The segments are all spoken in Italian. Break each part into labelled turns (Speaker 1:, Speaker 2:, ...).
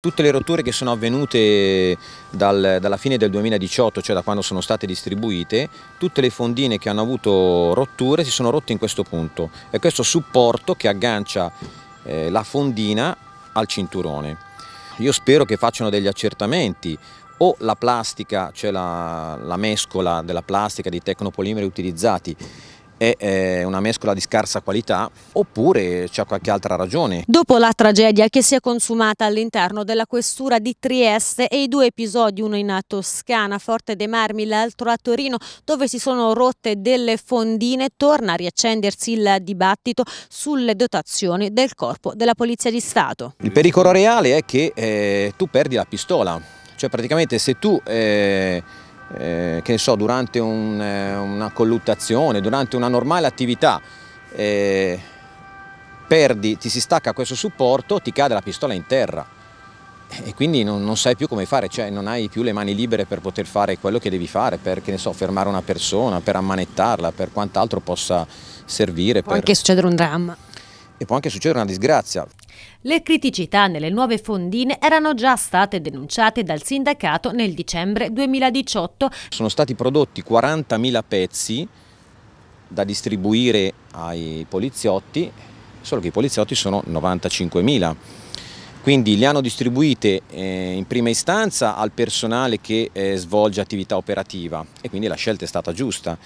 Speaker 1: Tutte le rotture che sono avvenute dal, dalla fine del 2018, cioè da quando sono state distribuite, tutte le fondine che hanno avuto rotture si sono rotte in questo punto. È questo supporto che aggancia eh, la fondina al cinturone. Io spero che facciano degli accertamenti o la plastica, cioè la, la mescola della plastica, dei tecnopolimeri utilizzati, è una mescola di scarsa qualità oppure c'è qualche altra ragione.
Speaker 2: Dopo la tragedia che si è consumata all'interno della questura di Trieste e i due episodi, uno in Toscana, Forte dei Marmi, l'altro a Torino, dove si sono rotte delle fondine, torna a riaccendersi il dibattito sulle dotazioni del corpo della Polizia di Stato.
Speaker 1: Il pericolo reale è che eh, tu perdi la pistola, cioè praticamente se tu... Eh, eh, che ne so, durante un, eh, una colluttazione, durante una normale attività, eh, perdi, ti si stacca questo supporto, ti cade la pistola in terra e quindi non, non, sai più come fare, cioè non hai più le mani libere per poter fare quello che devi fare, per che ne so, fermare una persona, per ammanettarla, per quant'altro possa servire. Può per... anche succedere un dramma. E può anche succedere una disgrazia.
Speaker 2: Le criticità nelle nuove fondine erano già state denunciate dal sindacato nel dicembre 2018.
Speaker 1: Sono stati prodotti 40.000 pezzi da distribuire ai poliziotti, solo che i poliziotti sono 95.000. Quindi li hanno distribuite eh, in prima istanza al personale che eh, svolge attività operativa e quindi la scelta è stata giusta.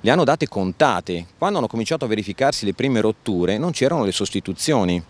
Speaker 1: Le hanno date contate. Quando hanno cominciato a verificarsi le prime rotture non c'erano le sostituzioni.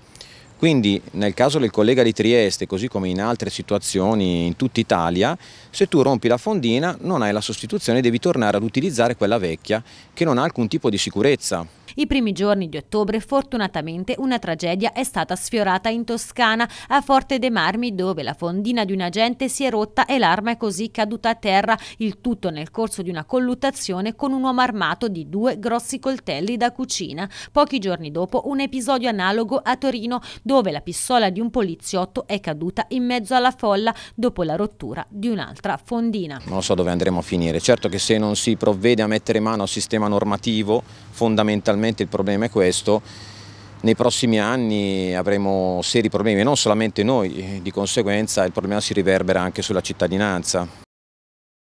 Speaker 1: Quindi nel caso del collega di Trieste, così come in altre situazioni in tutta Italia, se tu rompi la fondina non hai la sostituzione e devi tornare ad utilizzare quella vecchia che non ha alcun tipo di sicurezza.
Speaker 2: I primi giorni di ottobre fortunatamente una tragedia è stata sfiorata in Toscana, a Forte de Marmi dove la fondina di un agente si è rotta e l'arma è così caduta a terra, il tutto nel corso di una colluttazione con un uomo armato di due grossi coltelli da cucina. Pochi giorni dopo un episodio analogo a Torino dove dove la pistola di un poliziotto è caduta in mezzo alla folla dopo la rottura di un'altra fondina.
Speaker 1: Non so dove andremo a finire, certo che se non si provvede a mettere mano al sistema normativo, fondamentalmente il problema è questo, nei prossimi anni avremo seri problemi, non solamente noi, di conseguenza il problema si riverbera anche sulla cittadinanza.